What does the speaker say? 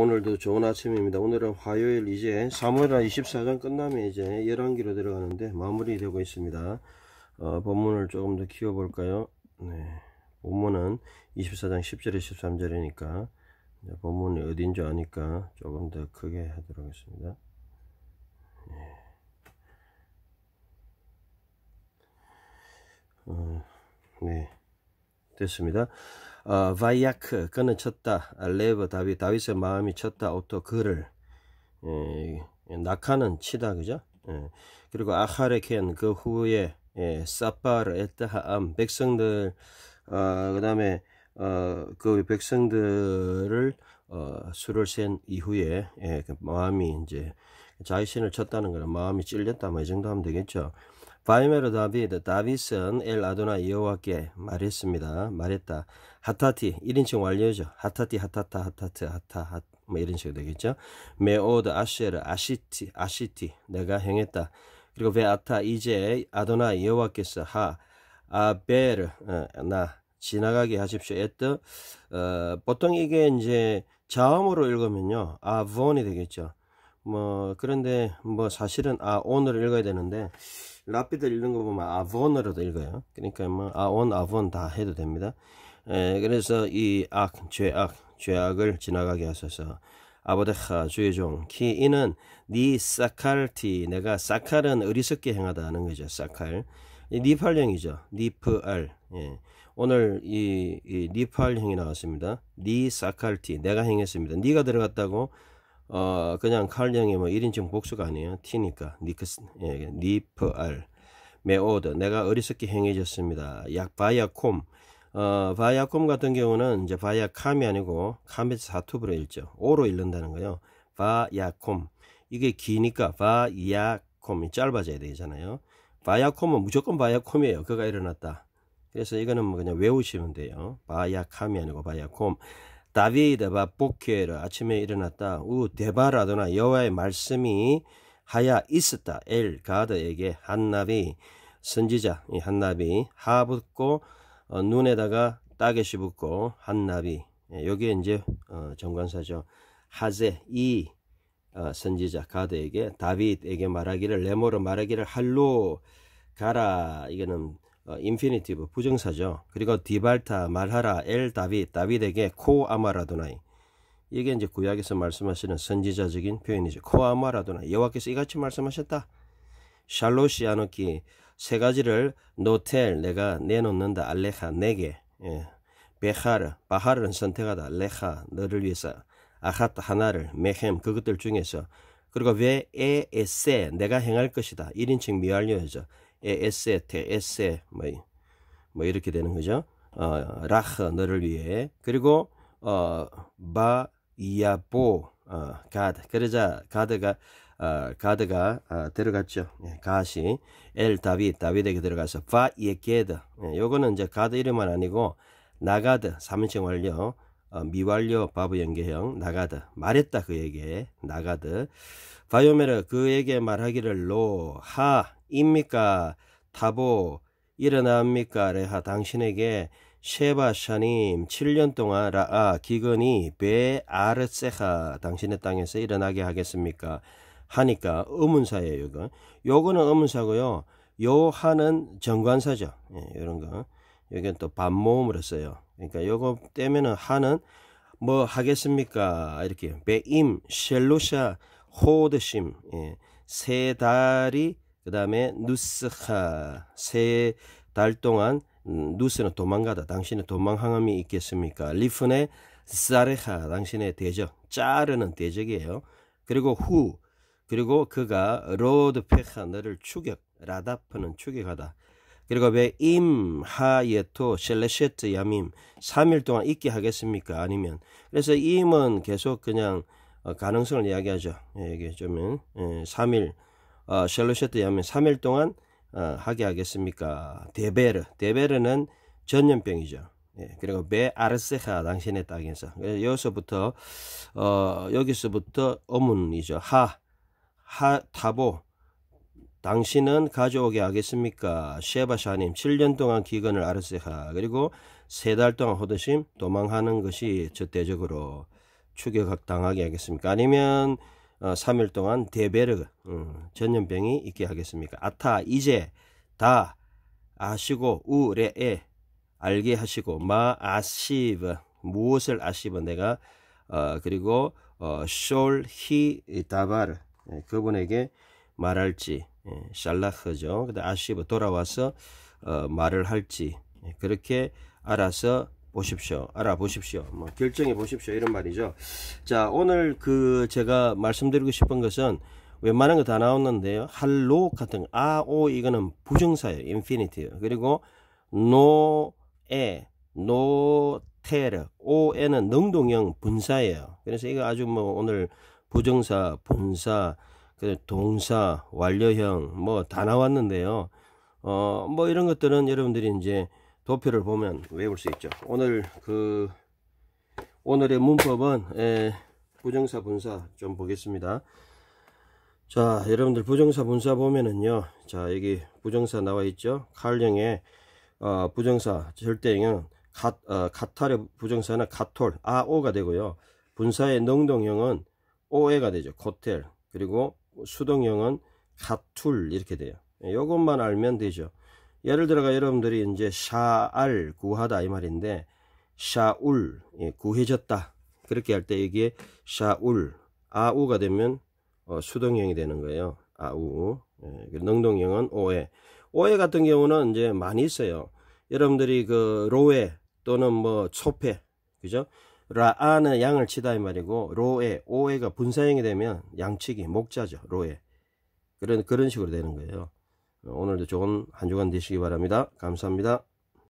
오늘도 좋은 아침입니다. 오늘은 화요일 이제 사무엘하 24장 끝나면 이제 11기로 들어가는데 마무리되고 있습니다. 어, 본문을 조금 더 키워볼까요? 네. 본문은 24장 10절에 13절이니까 본문이 어딘 지 아니까 조금 더 크게 하도록 하겠습니다. 네. 어, 네. 됐습니다. 어, 바이아크 그는 쳤다 레브 다윗 다윗의 마음이 쳤다 오토 그를 예, 낙하는 치다 그죠 예, 그리고 아하레켄 그 후에 예, 사파르 에타함 백성들 어, 그 다음에 어, 그 백성들을 어, 술을 센 이후에 에, 예, 그 마음이 이제 자신을 쳤다는 거는 마음이 찔렸다 뭐 이 정도 하면 되겠죠 바이메르 다비드 다윗은 엘 아도나 여호와께 말했습니다. 말했다. 하타티 1인칭 완료죠. 하타티 하타타 하타트 하타 하, 뭐 이런 식으로 되겠죠. 메오드 아쉐르 아시티 아시티 내가 행했다. 그리고 베아타 이제 아도나 여호와께서 하 아베르 어, 나 지나가게 하십시오. 에뜨 어, 보통 이게 이제 자음으로 읽으면요 아브온이 되겠죠. 뭐 그런데 뭐 사실은 아 오늘 읽어야 되는데 라피들 읽는 거 보면 아본으로도 읽어요. 그러니까 뭐 아온, 아본 다 해도 됩니다. 에, 그래서 이 악, 죄악, 죄악을 지나가게 하소서. 아버데하 주의 종, 키 이는 니 사칼티, 내가 사칼은 어리석게 행하다는 거죠. 사칼. 니팔령이죠. 니프알. 예. 오늘 이, 이 니팔형이 나왔습니다. 니 사칼티, 내가 행했습니다. 니가 들어갔다고 어, 그냥 칼령이 뭐 1인칭 복수가 아니에요. 티니까. 니크스, 예, 예. 니프, 알. 메오드. 내가 어리석게 행해졌습니다. 약, 바야콤. 어, 바야콤 같은 경우는 이제 바야캄이 아니고 카메스 사투브로 읽죠. 오로 읽는다는 거예요. 바야콤. 이게 기니까 바야콤이 짧아져야 되잖아요. 바야콤은 무조건 바야콤이에요. 그가 일어났다. 그래서 이거는 뭐 그냥 외우시면 돼요. 바야캄이 아니고 바야콤. 다비드바 보케르 아침에 일어났다. 우 데바라도나 여호와의 말씀이 하야 있었다. 엘 가드에게 한나비 선지자 이 한나비 하 붙고 어, 눈에다가 따개시 붙고 한나비 예, 여기에 이제 어, 정관사죠. 하제 이 어, 선지자 가드에게 다비드에게 말하기를 레모르 말하기를 할로 가라 이거는 어, 인피니티브 부정사죠. 그리고 디발타 말하라 엘 다윗 다윗에게 코아마라도나이 이게 이제 구약에서 말씀하시는 선지자적인 표현이죠. 코아마라도나 이 여호와께서 이같이 말씀하셨다. 샬롯이 아노키 세 가지를 노텔 내가 내놓는다 알레하 내게 예. 베하르 바하르는 선택하다 레하 너를 위해서 아하트 하나를 메헴 그것들 중에서 그리고 왜 에에세 내가 행할 것이다 1인칭 미완료죠 에세테 에세 뭐, 뭐 이렇게 되는 거죠. 어, 라흐 너를 위해 그리고 어, 바 이야보 어, 가드 그러자 가드가 어, 가드가 어, 들어갔죠. 예, 가시 엘다비다비에게 들어가서 바예케드 예, 요거는 이제 가드 이름은 아니고 나가드 삼인칭 완료 어, 미완료 바보 연계형 나가드 말했다 그에게 나가드 바요메르 그에게 말하기를 로하 입니까? 타보 일어납니까? 레하 당신에게 쉐바 샤님 7년 동안 라아 기근이 베 아르세하 당신의 땅에서 일어나게 하겠습니까? 하니까 의문사예요. 이건 요거는 의문사고요. 요하는 정관사죠. 예, 이런 거. 여기또 반모음으로 써요. 그러니까 요거 떼면은 하는 뭐 하겠습니까? 이렇게 베임 셀루샤 호드심 예, 세 달이 그 다음에 누스하 세 달 동안 음, 누스는 도망가다 당신의 도망함이 있겠습니까? 리프네 사레하 당신의 대적 자르는 대적이에요. 그리고 후 그리고 그가 로드 페하 너를 추격 라다프는 추격하다. 그리고 왜 임하예토 셀레셰트 야밈 3일 동안 있게 하겠습니까? 아니면 그래서 임은 계속 그냥 어, 가능성을 이야기하죠. 예, 이게 좀 예, 3일 어, 샬롯에 하면 3일 동안 어, 하게 하겠습니까? 데베르. 데베르는 전염병이죠. 예, 그리고 베 아르세하 당신의 땅에서 여기서부터 어, 여기서부터 어문이죠. 하, 하 타보 당신은 가져오게 하겠습니까? 셰바샤님 7년 동안 기근을 아르세하 그리고 세 달 동안 호드심 도망하는 것이 절대적으로 추격당하게 하겠습니까? 아니면 어, 3일 동안 데베르 음, 어, 전염병이 있게 하겠습니까? 아타 이제 다 아시고 우레에 알게 하시고 마 아시브 무엇을 아시브 내가 어, 그리고 어, 숄히 다바르 예, 그분에게 말할지 예, 샬라크죠 근데 아시브 돌아와서 어, 말을 할지 예, 그렇게 알아서 보십시오. 알아보십시오. 뭐 결정해 보십시오. 이런 말이죠. 자, 오늘 그 제가 말씀드리고 싶은 것은 웬만한 거 다 나왔는데요. 할로 같은 아, 오 이거는 부정사예요. 인피니티요. 그리고 노, 에, 노, 테르, 오에는 능동형 분사예요. 그래서 이거 아주 뭐 오늘 부정사, 분사, 동사, 완료형 뭐 다 나왔는데요. 어, 뭐 이런 것들은 여러분들이 이제 도표를 보면 외울 수 있죠. 오늘 그 오늘의 문법은 에, 예, 부정사 분사 좀 보겠습니다. 자, 여러분들 부정사 분사 보면은요. 자, 여기 부정사 나와 있죠. 칼령의 어, 부정사 절대형은 가, 어, 가탈의 부정사나카톨 아오가 되고요. 분사의 능동형은 오에가 되죠. 코텔 그리고 수동형은 카툴 이렇게 돼요. 이것만 예, 알면 되죠. 예를 들어가 여러분들이 이제 샤알 구하다 이 말인데 샤울 예, 구해졌다 그렇게 할 때 이게 샤울 아우가 되면 어, 수동형이 되는 거예요 아우 예, 능동형은 오해 오해 같은 경우는 이제 많이 있어요 여러분들이 그 로에 또는 뭐초패 그죠 라아는 양을 치다 이 말이고 로에 오해가 분사형이 되면 양치기 목자죠 로에 그런 그런 식으로 되는 거예요 어, 오늘도 좋은 한 주간 되시기 바랍니다. 감사합니다.